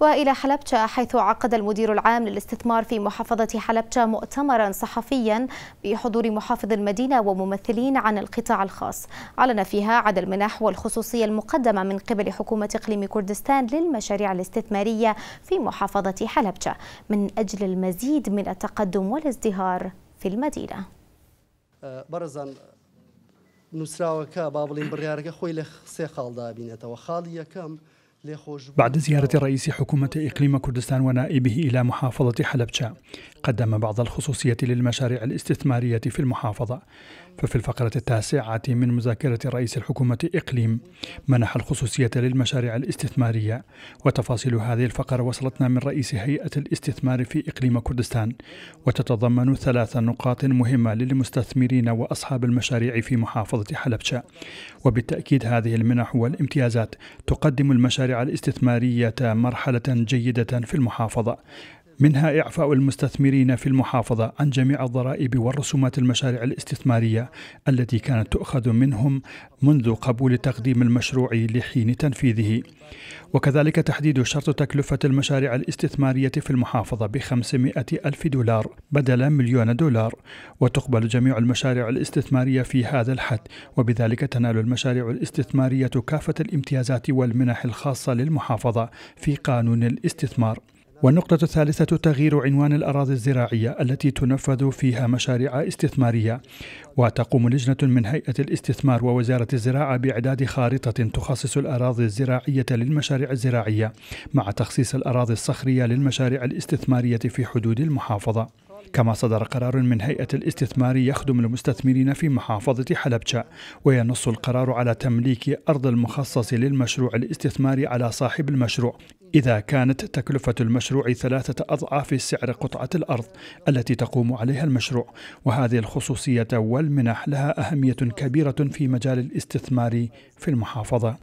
وإلى حلبشة حيث عقد المدير العام للاستثمار في محافظة حلبشة مؤتمرا صحفيا بحضور محافظ المدينة وممثلين عن القطاع الخاص أعلن فيها عن المنح والخصوصية المقدمة من قبل حكومة إقليم كردستان للمشاريع الاستثمارية في محافظة حلبشة من أجل المزيد من التقدم والازدهار في المدينة برزان نسراوكا بابلين برياركا خويلة سيخال دابينة وخالية كم بعد زيارة رئيس حكومة إقليم كردستان ونائبه إلى محافظة حلبشة قدم بعض الخصوصية للمشاريع الاستثمارية في المحافظة ففي الفقرة التاسعة من مذاكرة رئيس الحكومة إقليم منح الخصوصية للمشاريع الاستثمارية وتفاصيل هذه الفقرة وصلتنا من رئيس هيئة الاستثمار في إقليم كردستان وتتضمن ثلاث نقاط مهمة للمستثمرين وأصحاب المشاريع في محافظة حلبشة وبالتأكيد هذه المنح والامتيازات تقدم المشاريع الاستثمارية مرحلة جيدة في المحافظة منها إعفاء المستثمرين في المحافظة عن جميع الضرائب والرسومات المشاريع الاستثمارية التي كانت تؤخذ منهم منذ قبول تقديم المشروع لحين تنفيذه وكذلك تحديد شرط تكلفة المشاريع الاستثمارية في المحافظة ب 500 ألف دولار بدل مليون دولار وتقبل جميع المشاريع الاستثمارية في هذا الحد وبذلك تنال المشاريع الاستثمارية كافة الامتيازات والمنح الخاصة للمحافظة في قانون الاستثمار والنقطة الثالثة تغيير عنوان الأراضي الزراعية التي تنفذ فيها مشاريع استثمارية وتقوم لجنة من هيئة الاستثمار ووزارة الزراعة بإعداد خارطة تخصص الأراضي الزراعية للمشاريع الزراعية مع تخصيص الأراضي الصخرية للمشاريع الاستثمارية في حدود المحافظة كما صدر قرار من هيئة الاستثمار يخدم المستثمرين في محافظة حلبشة وينص القرار على تمليك أرض المخصص للمشروع الاستثماري على صاحب المشروع إذا كانت تكلفة المشروع ثلاثة أضعاف سعر قطعة الأرض التي تقوم عليها المشروع، وهذه الخصوصية والمنح لها أهمية كبيرة في مجال الاستثمار في المحافظة.